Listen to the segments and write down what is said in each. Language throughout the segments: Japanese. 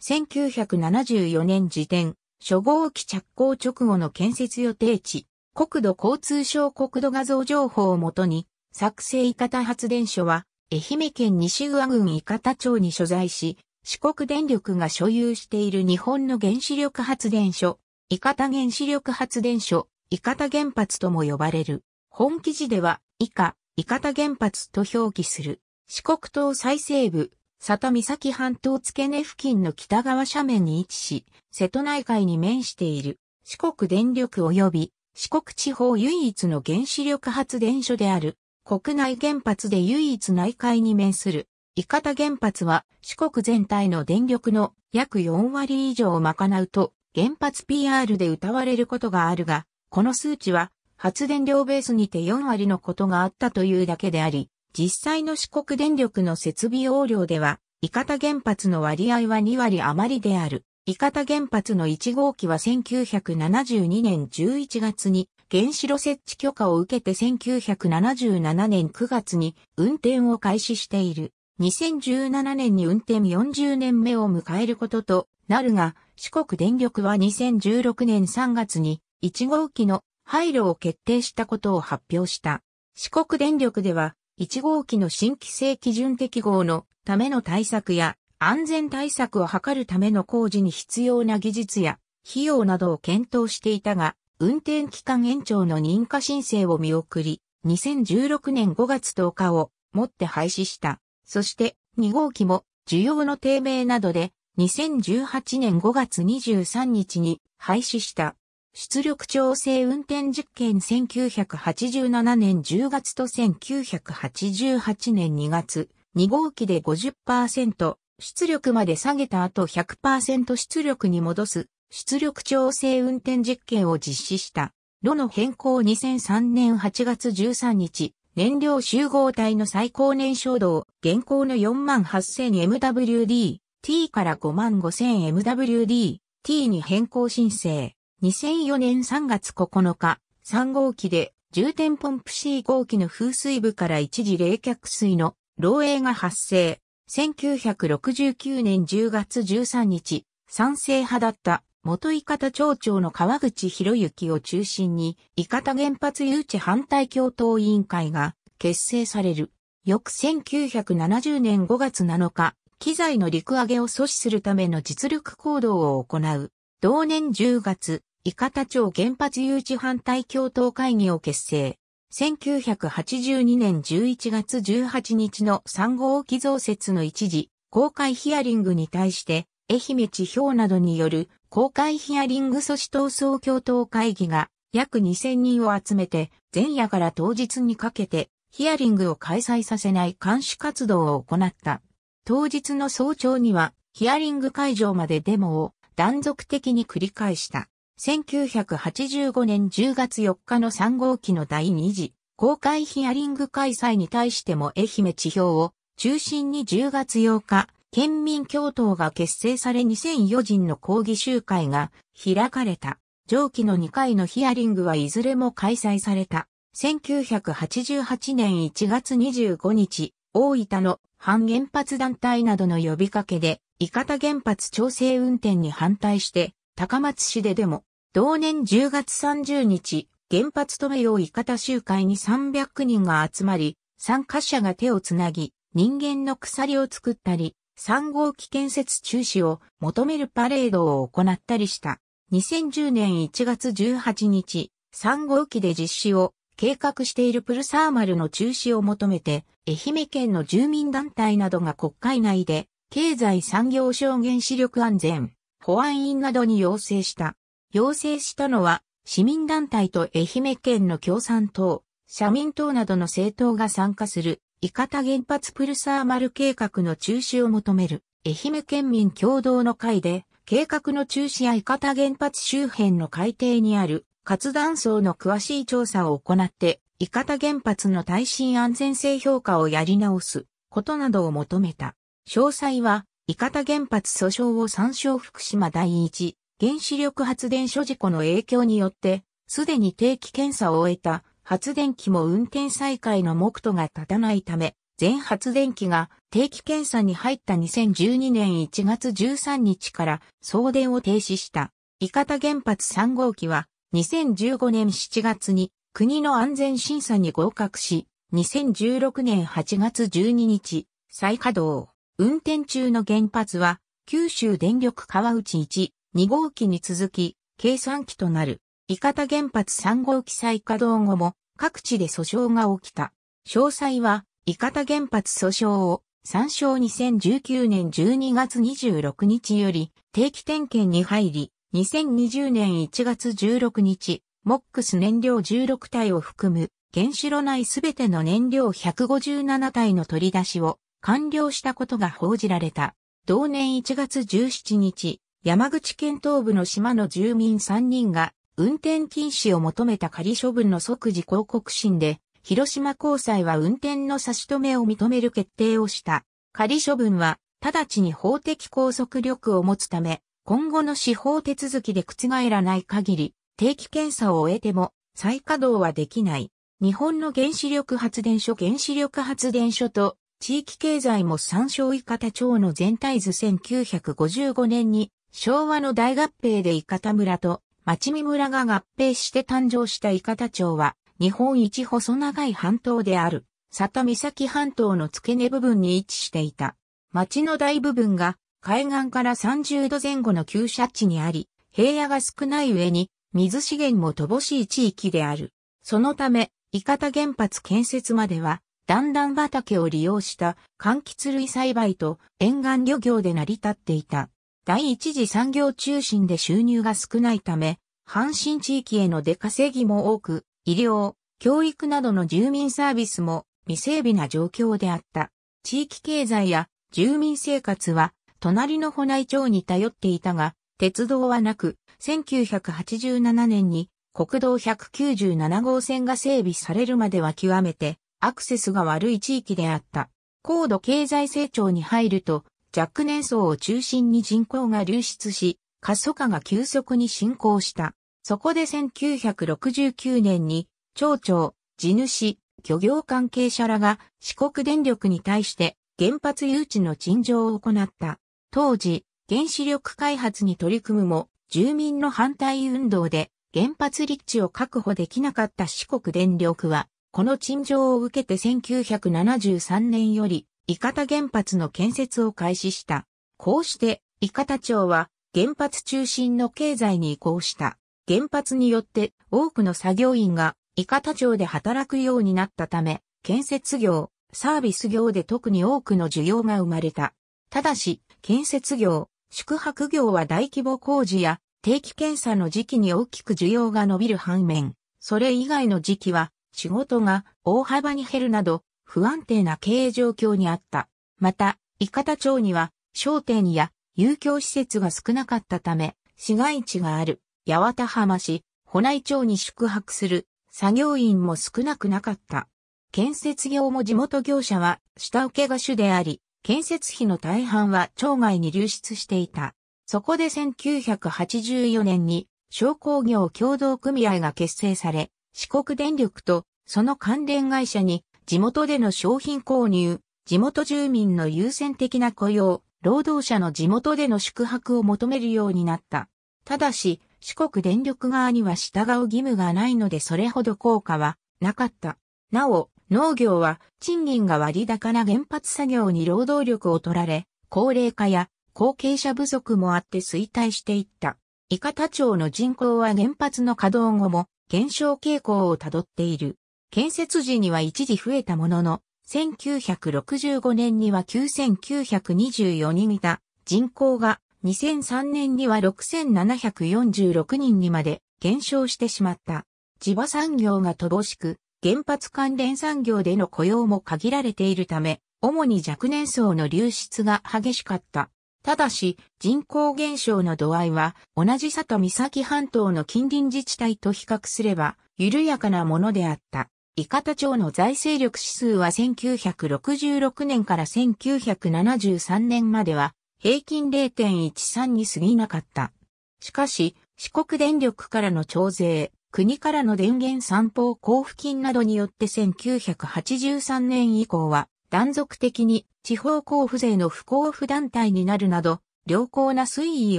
1974年時点、初号機着工直後の建設予定地、国土交通省国土画像情報をもとに、作成伊方発電所は、愛媛県西和郡伊方町に所在し、四国電力が所有している日本の原子力発電所、伊方原子力発電所、伊方原発とも呼ばれる。本記事では、以下、伊方原発と表記する。四国島最西部、里岬半島付け根付近の北側斜面に位置し、瀬戸内海に面している四国電力及び四国地方唯一の原子力発電所である国内原発で唯一内海に面する伊方原発は四国全体の電力の約4割以上を賄うと原発 PR で歌われることがあるが、この数値は発電量ベースにて4割のことがあったというだけであり、実際の四国電力の設備容量では、伊方原発の割合は2割余りである。伊方原発の1号機は1972年11月に原子炉設置許可を受けて1977年9月に運転を開始している。2017年に運転40年目を迎えることとなるが、四国電力は2016年3月に1号機の廃炉を決定したことを発表した。四国電力では1号機の新規制基準適合のための対策や安全対策を図るための工事に必要な技術や費用などを検討していたが、運転期間延長の認可申請を見送り、2016年5月10日をもって廃止した。そして2号機も需要の低迷などで2018年5月23日に廃止した。出力調整運転実験1987年10月と1988年2月、2号機で50%、出力まで下げた後100%出力に戻す、出力調整運転実験を実施した。炉の変更2003年8月13日、燃料集合体の最高燃焼度を現行の 48,000MWD、T から 55,000MWD、T に変更申請。2004年3月9日、3号機で重点ポンプ C 号機の風水部から一時冷却水の漏洩が発生。1969年10月13日、賛成派だった元伊方町長の川口博之を中心に、伊方原発誘致反対共闘委員会が結成される。翌1970年5月7日、機材の陸上げを阻止するための実力行動を行う。同年10月、伊方町原発誘致反対共闘会議を結成。1982年11月18日の3号機増設の一時、公開ヒアリングに対して、愛媛地表などによる公開ヒアリング阻止闘争共闘会議が約2000人を集めて、前夜から当日にかけてヒアリングを開催させない監視活動を行った。当日の早朝にはヒアリング会場までデモを断続的に繰り返した。1985年10月4日の3号機の第2次公開ヒアリング開催に対しても愛媛地表を中心に10月8日、県民共闘が結成され2004人の抗議集会が開かれた。上記の2回のヒアリングはいずれも開催された。1988年1月25日、大分の反原発団体などの呼びかけで、伊方原発調整運転に反対して、高松市ででも、同年10月30日、原発止めよういかた集会に300人が集まり、参加者が手をつなぎ、人間の鎖を作ったり、3号機建設中止を求めるパレードを行ったりした。2010年1月18日、3号機で実施を計画しているプルサーマルの中止を求めて、愛媛県の住民団体などが国会内で、経済産業省原子力安全、保安院などに要請した。要請したのは、市民団体と愛媛県の共産党、社民党などの政党が参加する、伊方原発プルサーマル計画の中止を求める、愛媛県民共同の会で、計画の中止や伊方原発周辺の海底にある活断層の詳しい調査を行って、伊方原発の耐震安全性評価をやり直すことなどを求めた。詳細は、伊方原発訴訟を参照福島第一原子力発電所事故の影響によって、すでに定期検査を終えた発電機も運転再開の目途が立たないため、全発電機が定期検査に入った2012年1月13日から送電を停止した。伊方原発3号機は2015年7月に国の安全審査に合格し、2016年8月12日再稼働。運転中の原発は九州電力川内1 2号機に続き、計算機となる、伊方原発3号機再稼働後も、各地で訴訟が起きた。詳細は、伊方原発訴訟を、参照2019年12月26日より、定期点検に入り、2020年1月16日、モックス燃料16体を含む、原子炉内すべての燃料157体の取り出しを完了したことが報じられた。同年1月17日、山口県東部の島の住民3人が運転禁止を求めた仮処分の即時抗告審で、広島高裁は運転の差し止めを認める決定をした。仮処分は、直ちに法的拘束力を持つため、今後の司法手続きで覆らない限り、定期検査を終えても再稼働はできない。日本の原子力発電所原子力発電所と地域経済も参照以下多町の全体図1955年に昭和の大合併で伊方村と町見村が合併して誕生した伊方町は、日本一細長い半島である、佐岬半島の付け根部分に位置していた。町の大部分が海岸から30度前後の急斜地にあり、平野が少ない上に水資源も乏しい地域である。そのため、伊方原発建設までは、段々畑を利用した柑橘類栽培と沿岸漁業で成り立っていた。第一次産業中心で収入が少ないため、阪神地域への出稼ぎも多く、医療、教育などの住民サービスも未整備な状況であった。地域経済や住民生活は隣の保内町に頼っていたが、鉄道はなく、1987年に国道197号線が整備されるまでは極めてアクセスが悪い地域であった。高度経済成長に入ると若年層を中心に人口が流出し、過疎化が急速に進行した。そこで1969年に、町長、地主、漁業関係者らが四国電力に対して原発誘致の陳情を行った。当時、原子力開発に取り組むも、住民の反対運動で原発立地を確保できなかった四国電力は、この陳情を受けて1973年より伊方原発の建設を開始した。こうして、伊方町は原発中心の経済に移行した。原発によって多くの作業員が伊方町で働くようになったため、建設業、サービス業で特に多くの需要が生まれた。ただし、建設業、宿泊業は大規模工事や定期検査の時期に大きく需要が伸びる反面、それ以外の時期は仕事が大幅に減るなど不安定な経営状況にあった。また、伊方町には商店や遊興施設が少なかったため、市街地がある八幡浜市、保内町に宿泊する作業員も少なくなかった。建設業も地元業者は下請けが主であり、建設費の大半は町外に流出していた。そこで1984年に商工業協同組合が結成され、四国電力とその関連会社に地元での商品購入、地元住民の優先的な雇用、労働者の地元での宿泊を求めるようになった。ただし、四国電力側には従う義務がないのでそれほど効果はなかった。なお、農業は賃金が割高な原発作業に労働力を取られ、高齢化や後継者不足もあって衰退していった。伊方町の人口は原発の稼働後も減少傾向をたどっている。建設時には一時増えたものの、1965年には9924人いた人口が2003年には6746人にまで減少してしまった。地場産業が乏しく、原発関連産業での雇用も限られているため、主に若年層の流出が激しかった。ただし、人口減少の度合いは、同じ里岬半島の近隣自治体と比較すれば、緩やかなものであった。伊方町の財政力指数は1966年から1973年までは平均0.13に過ぎなかった。しかし、四国電力からの徴税、国からの電源散歩交付金などによって1983年以降は断続的に地方交付税の不交付団体になるなど良好な推移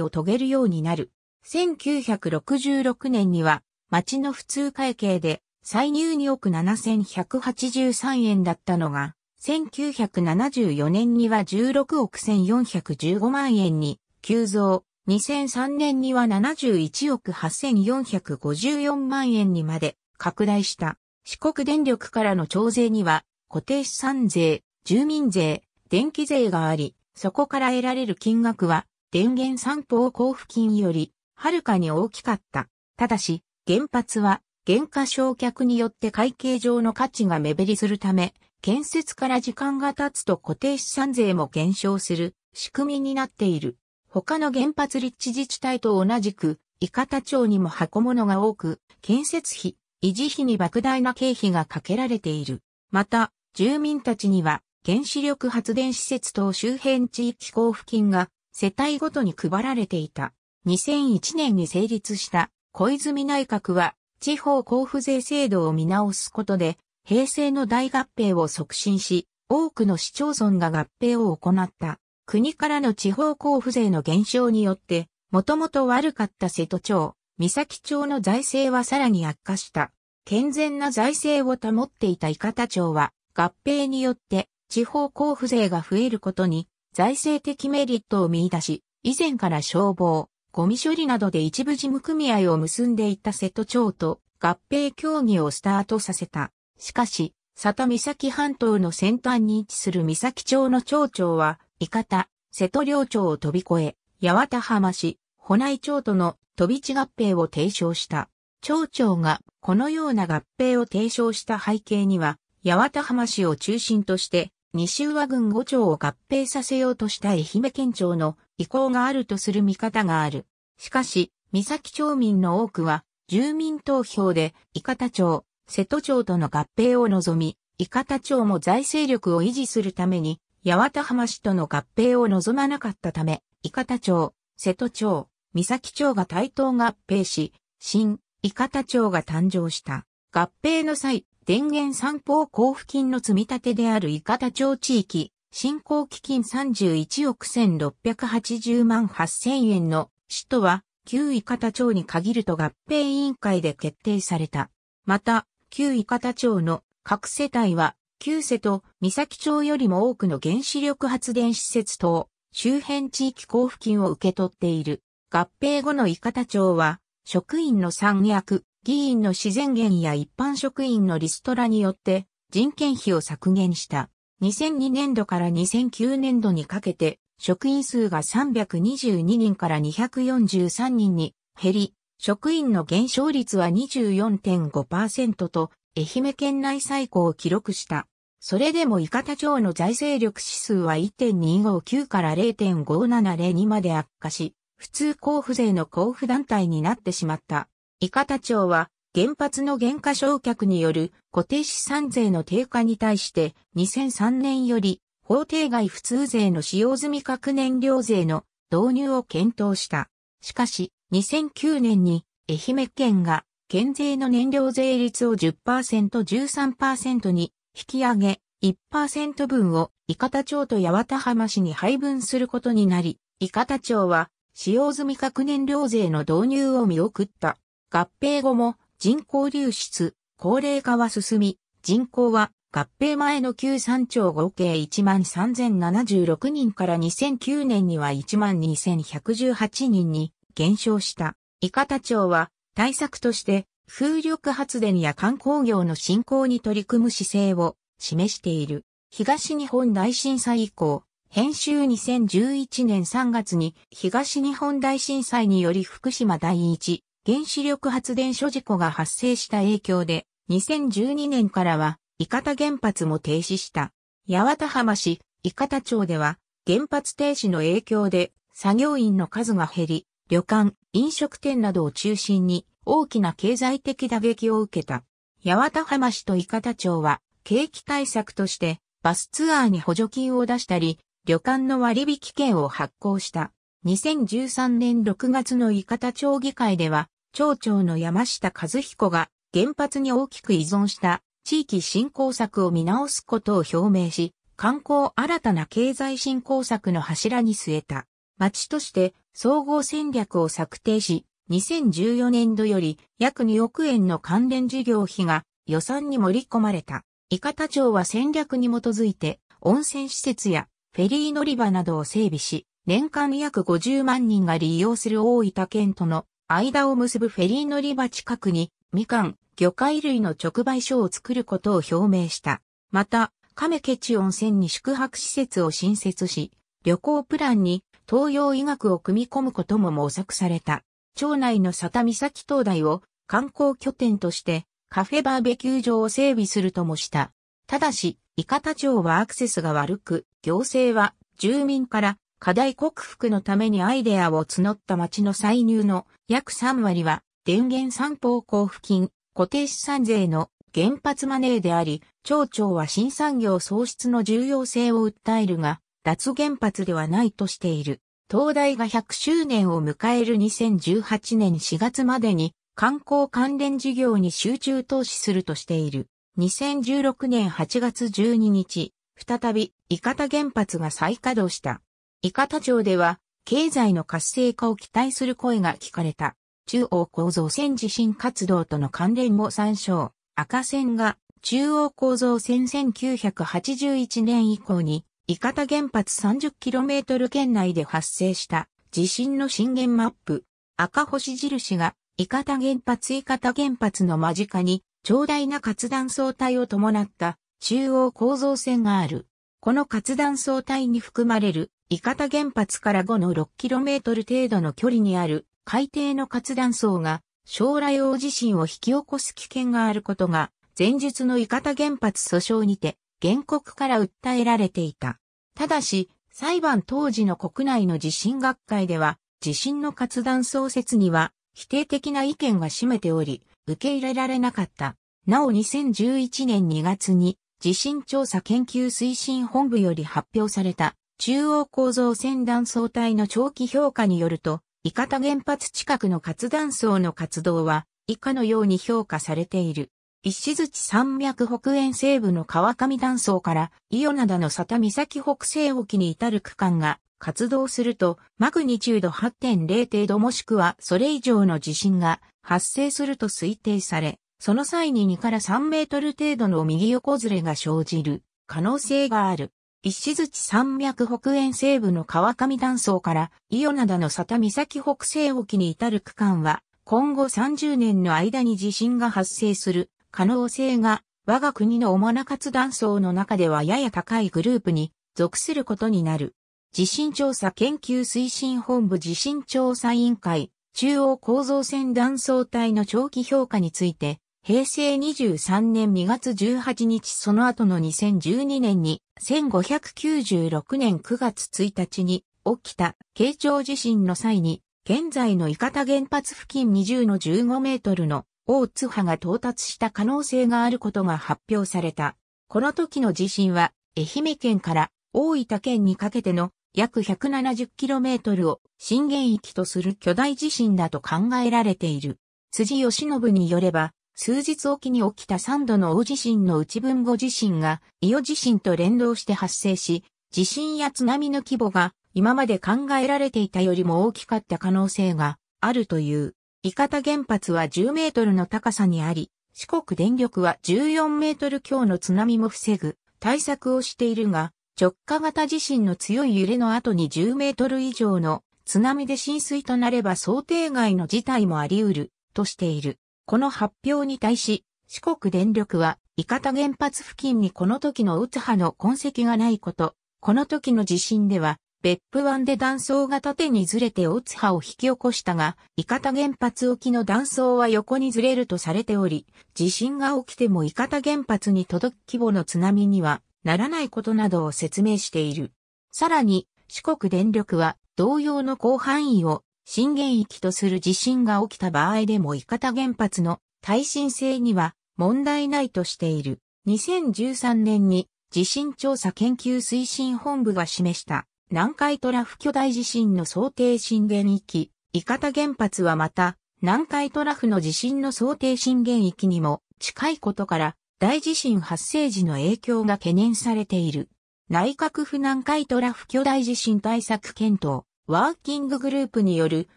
を遂げるようになる。1966年には町の普通会計で歳入2億7183円だったのが、1974年には16億1415万円に急増、2003年には71億8454万円にまで拡大した。四国電力からの徴税には、固定資産税、住民税、電気税があり、そこから得られる金額は、電源歩を交付金より、はるかに大きかった。ただし、原発は、減価償却によって会計上の価値が目減りするため、建設から時間が経つと固定資産税も減少する仕組みになっている。他の原発立地自治体と同じく、伊方町にも箱物が多く、建設費、維持費に莫大な経費がかけられている。また、住民たちには、原子力発電施設等周辺地域交付金が世帯ごとに配られていた。2001年に成立した小泉内閣は地方交付税制度を見直すことで、平成の大合併を促進し、多くの市町村が合併を行った。国からの地方交付税の減少によって、もともと悪かった瀬戸町、三崎町の財政はさらに悪化した。健全な財政を保っていた伊方町は、合併によって地方交付税が増えることに財政的メリットを見出し、以前から消防、ゴミ処理などで一部事務組合を結んでいた瀬戸町と合併協議をスタートさせた。しかし、佐田岬半島の先端に位置する岬町の町長は、伊方、瀬戸領町を飛び越え、八幡浜市、保内町との飛び地合併を提唱した。町長がこのような合併を提唱した背景には、八幡浜市を中心として、西和郡五町を合併させようとした愛媛県庁の意向があるとする見方がある。しかし、三崎町民の多くは、住民投票で、伊方町、瀬戸町との合併を望み、伊方町も財政力を維持するために、八幡浜市との合併を望まなかったため、伊方町、瀬戸町、三崎町が対等合併し、新、伊方町が誕生した。合併の際、電源三方交付金の積み立てである伊方町地域、振興基金31億1680万8000円の使途は、旧伊方町に限ると合併委員会で決定された。また、旧伊方町の各世帯は、旧瀬と三崎町よりも多くの原子力発電施設等、周辺地域交付金を受け取っている。合併後の伊方町は、職員の三役、議員の自然源や一般職員のリストラによって人件費を削減した。2002年度から2009年度にかけて、職員数が322人から243人に減り、職員の減少率は24.5%と、愛媛県内最高を記録した。それでも伊方町の財政力指数は1.259から0.570まで悪化し、普通交付税の交付団体になってしまった。伊方町は原発の減価償却による固定資産税の低下に対して2003年より法定外普通税の使用済み核燃料税の導入を検討した。しかし2009年に愛媛県が県税の燃料税率を 10%13% に引き上げ1%分を伊方町と八幡浜市に配分することになり、伊方町は使用済み核燃料税の導入を見送った。合併後も人口流出、高齢化は進み、人口は合併前の旧山町合計13,076人から2009年には12,118人に減少した。伊方町は対策として風力発電や観光業の振興に取り組む姿勢を示している。東日本大震災以降、編集2011年3月に東日本大震災により福島第一原子力発電所事故が発生した影響で、2012年からは、伊方原発も停止した。八幡浜市、伊方町では、原発停止の影響で、作業員の数が減り、旅館、飲食店などを中心に、大きな経済的打撃を受けた。八幡浜市と伊方町は、景気対策として、バスツアーに補助金を出したり、旅館の割引券を発行した。2013年6月の伊方町議会では、町長の山下和彦が原発に大きく依存した地域振興策を見直すことを表明し、観光新たな経済振興策の柱に据えた。町として総合戦略を策定し、2014年度より約2億円の関連事業費が予算に盛り込まれた。伊方町は戦略に基づいて温泉施設やフェリー乗り場などを整備し、年間約50万人が利用する大分県との間を結ぶフェリー乗り場近くに、みかん、魚介類の直売所を作ることを表明した。また、亀ケチ温泉に宿泊施設を新設し、旅行プランに東洋医学を組み込むことも模索された。町内の佐田岬灯台を観光拠点としてカフェバーベキュー場を整備するともした。ただし、伊方町はアクセスが悪く、行政は住民から課題克服のためにアイデアを募った町の歳入の約3割は電源三方交付金、固定資産税の原発マネーであり、町長は新産業創出の重要性を訴えるが、脱原発ではないとしている。東大が100周年を迎える2018年4月までに観光関連事業に集中投資するとしている。2016年8月12日、再び伊方原発が再稼働した。伊方町では、経済の活性化を期待する声が聞かれた。中央構造線地震活動との関連も参照。赤線が中央構造線1981年以降に、伊方原発 30km 圏内で発生した地震の震源マップ。赤星印が伊方原発伊方原発の間近に、長大な活断層帯を伴った中央構造線がある。この活断層帯に含まれる伊方原発から5の6トル程度の距離にある海底の活断層が将来大地震を引き起こす危険があることが前述の伊方原発訴訟にて原告から訴えられていた。ただし、裁判当時の国内の地震学会では、地震の活断層説には否定的な意見が占めており、受け入れられなかった。なお2011年2月に地震調査研究推進本部より発表された中央構造線断層帯の長期評価によると、伊方原発近くの活断層の活動は、以下のように評価されている。石槌山脈北縁西部の川上断層から、伊予灘の佐田岬北西沖に至る区間が、活動すると、マグニチュード8.0程度もしくはそれ以上の地震が発生すると推定され、その際に2から3メートル程度の右横ずれが生じる可能性がある。石槌山脈北縁西部の川上断層から伊予灘の佐田岬北西沖に至る区間は、今後30年の間に地震が発生する可能性が、我が国の主な活断層の中ではやや高いグループに属することになる。地震調査研究推進本部地震調査委員会、中央構造線断層帯の長期評価について、平成23年2月18日その後の2012年に1596年9月1日に起きた慶長地震の際に、現在の伊方原発付近20の15メートルの大津波が到達した可能性があることが発表された。この時の地震は、愛媛県から大分県にかけての約1 7 0トルを震源域とする巨大地震だと考えられている。辻義信によれば、数日おきに起きた3度の大地震の内分後地震が、伊予地震と連動して発生し、地震や津波の規模が今まで考えられていたよりも大きかった可能性があるという。伊方原発は10メートルの高さにあり、四国電力は14メートル強の津波も防ぐ対策をしているが、直下型地震の強い揺れの後に10メートル以上の津波で浸水となれば想定外の事態もあり得るとしている。この発表に対し、四国電力は、伊方原発付近にこの時の打つ波の痕跡がないこと、この時の地震では、別府湾で断層が縦にずれて打つ波を引き起こしたが、伊方原発沖の断層は横にずれるとされており、地震が起きても伊方原発に届く規模の津波にはならないことなどを説明している。さらに、四国電力は同様の広範囲を震源域とする地震が起きた場合でも伊方原発の耐震性には問題ないとしている。2013年に地震調査研究推進本部が示した南海トラフ巨大地震の想定震源域、伊方原発はまた南海トラフの地震の想定震源域にも近いことから大地震発生時の影響が懸念されている。内閣府南海トラフ巨大地震対策検討ワーキンググループによる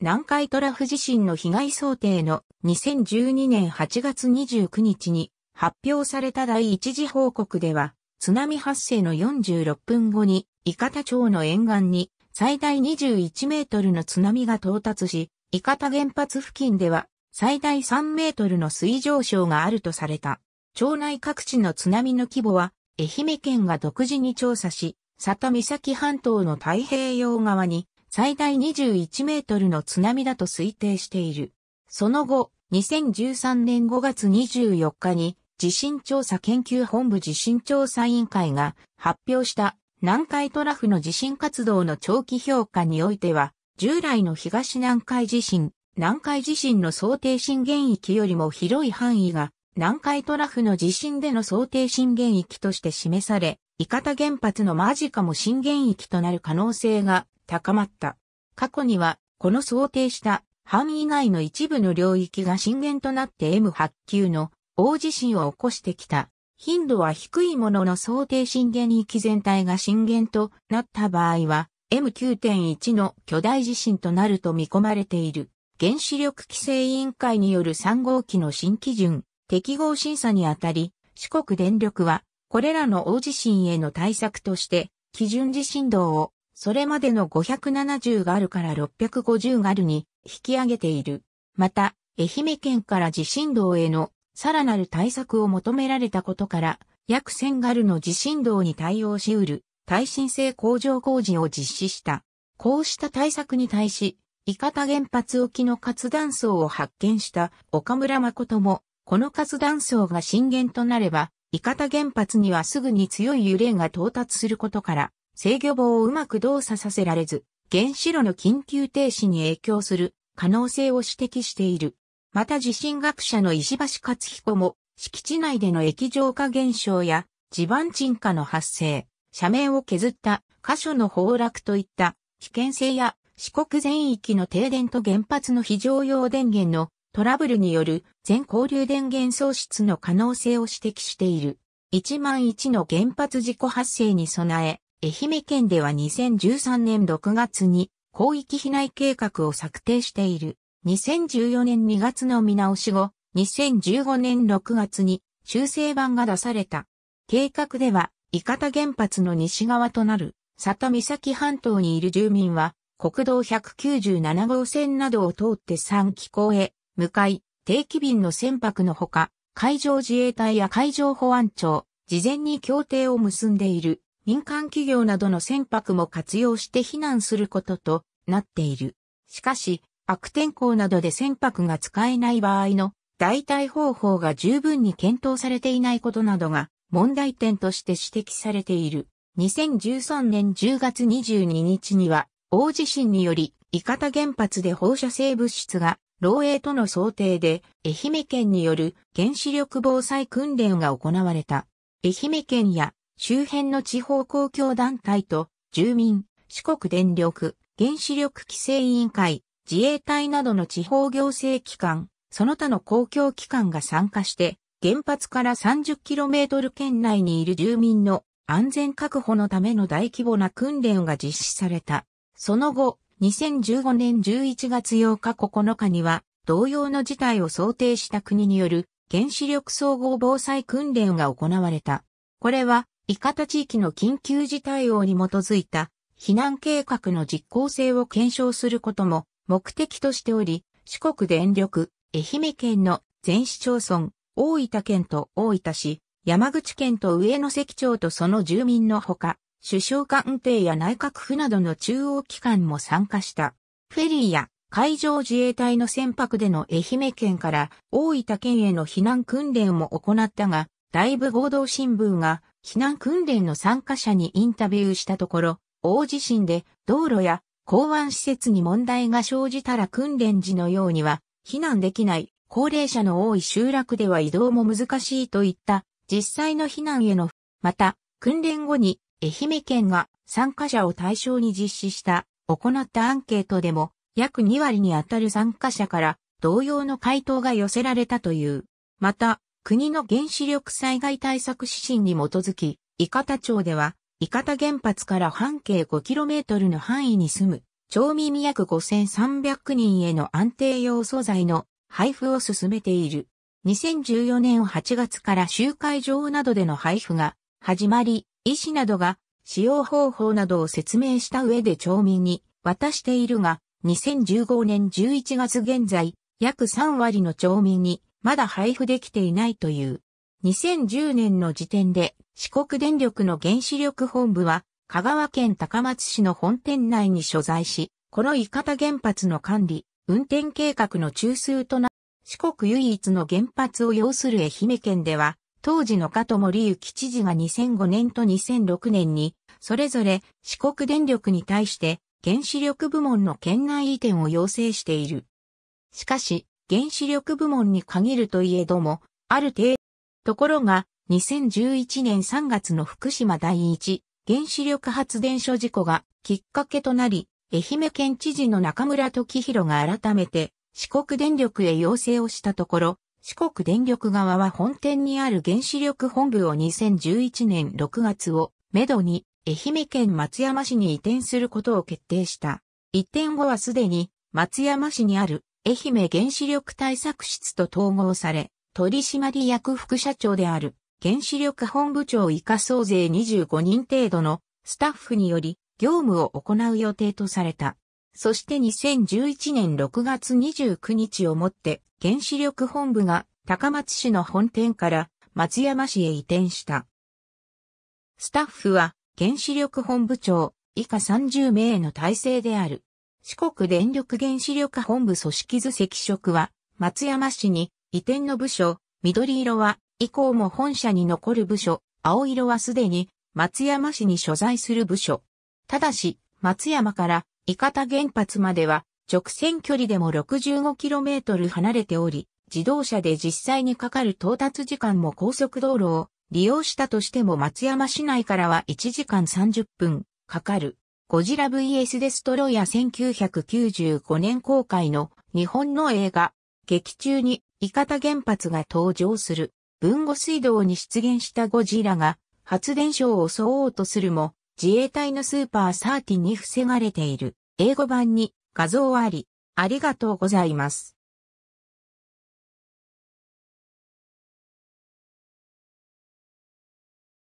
南海トラフ地震の被害想定の2012年8月29日に発表された第一次報告では、津波発生の46分後に、伊方町の沿岸に最大21メートルの津波が到達し、伊方原発付近では最大3メートルの水上昇があるとされた。町内各地の津波の規模は、愛媛県が独自に調査し、佐田岬半島の太平洋側に最大21メートルの津波だと推定している。その後、2013年5月24日に地震調査研究本部地震調査委員会が発表した南海トラフの地震活動の長期評価においては、従来の東南海地震、南海地震の想定震源域よりも広い範囲が南海トラフの地震での想定震源域として示され、伊方原発の間近も震源域となる可能性が高まった。過去には、この想定した範囲外の一部の領域が震源となって M8 級の大地震を起こしてきた。頻度は低いものの想定震源域全体が震源となった場合は M9.1 の巨大地震となると見込まれている。原子力規制委員会による3号機の新基準適合審査にあたり、四国電力はこれらの大地震への対策として、基準地震動を、それまでの570ガルから650ガルに引き上げている。また、愛媛県から地震動へのさらなる対策を求められたことから、約1000ガルの地震動に対応しうる耐震性向上工事を実施した。こうした対策に対し、伊方原発沖の活断層を発見した岡村誠も、この活断層が震源となれば、伊方原発にはすぐに強い揺れが到達することから、制御棒をうまく動作させられず、原子炉の緊急停止に影響する可能性を指摘している。また地震学者の石橋克彦も、敷地内での液状化現象や地盤沈下の発生、斜面を削った箇所の崩落といった危険性や四国全域の停電と原発の非常用電源のトラブルによる全交流電源喪失の可能性を指摘している。1万1の原発事故発生に備え、愛媛県では2013年6月に広域避難計画を策定している。2014年2月の見直し後、2015年6月に修正版が出された。計画では、伊方原発の西側となる、佐岬半島にいる住民は、国道197号線などを通って3気構へ向かい、定期便の船舶のほか、海上自衛隊や海上保安庁、事前に協定を結んでいる民間企業などの船舶も活用して避難することとなっている。しかし、悪天候などで船舶が使えない場合の代替方法が十分に検討されていないことなどが問題点として指摘されている。2013年10月22日には大地震により伊方原発で放射性物質が漏洩との想定で、愛媛県による原子力防災訓練が行われた。愛媛県や周辺の地方公共団体と住民、四国電力、原子力規制委員会、自衛隊などの地方行政機関、その他の公共機関が参加して、原発から 30km 圏内にいる住民の安全確保のための大規模な訓練が実施された。その後、2015年11月8日9日には、同様の事態を想定した国による原子力総合防災訓練が行われた。これは、伊方地域の緊急事態応に基づいた避難計画の実効性を検証することも目的としており、四国電力、愛媛県の全市町村、大分県と大分市、山口県と上関町とその住民のほか、首相官邸や内閣府などの中央機関も参加した。フェリーや海上自衛隊の船舶での愛媛県から大分県への避難訓練も行ったが、大部合同新聞が避難訓練の参加者にインタビューしたところ、大地震で道路や港湾施設に問題が生じたら訓練時のようには避難できない高齢者の多い集落では移動も難しいといった実際の避難への、また訓練後に愛媛県が参加者を対象に実施した行ったアンケートでも約2割にあたる参加者から同様の回答が寄せられたという。また、国の原子力災害対策指針に基づき、伊方町では、伊方原発から半径 5km の範囲に住む、町民約5300人への安定用素材の配布を進めている。2014年8月から集会場などでの配布が始まり、医師などが使用方法などを説明した上で町民に渡しているが、2015年11月現在、約3割の町民にまだ配布できていないという。2010年の時点で四国電力の原子力本部は香川県高松市の本店内に所在し、この伊方原発の管理、運転計画の中枢とな、四国唯一の原発を要する愛媛県では、当時の加藤森幸知事が2005年と2006年に、それぞれ四国電力に対して原子力部門の県内移転を要請している。しかし、原子力部門に限るといえども、ある程度、ところが、2011年3月の福島第一原子力発電所事故がきっかけとなり、愛媛県知事の中村時弘が改めて四国電力へ要請をしたところ、四国電力側は本店にある原子力本部を2011年6月をめどに愛媛県松山市に移転することを決定した。移転後はすでに松山市にある愛媛原子力対策室と統合され、取締役副社長である原子力本部長以下総勢25人程度のスタッフにより業務を行う予定とされた。そして2011年6月29日をもって原子力本部が高松市の本店から松山市へ移転した。スタッフは原子力本部長以下30名の体制である。四国電力原子力本部組織図赤色は松山市に移転の部署、緑色は以降も本社に残る部署、青色はすでに松山市に所在する部署。ただし、松山から伊方原発までは直線距離でも 65km 離れており、自動車で実際にかかる到達時間も高速道路を利用したとしても松山市内からは1時間30分かかる。ゴジラ VS デストロイヤ1995年公開の日本の映画、劇中に伊方原発が登場する文後水道に出現したゴジラが発電所を襲おうとするも自衛隊のスーパーサーティに防がれている。英語版に画像あり。ありがとうございます。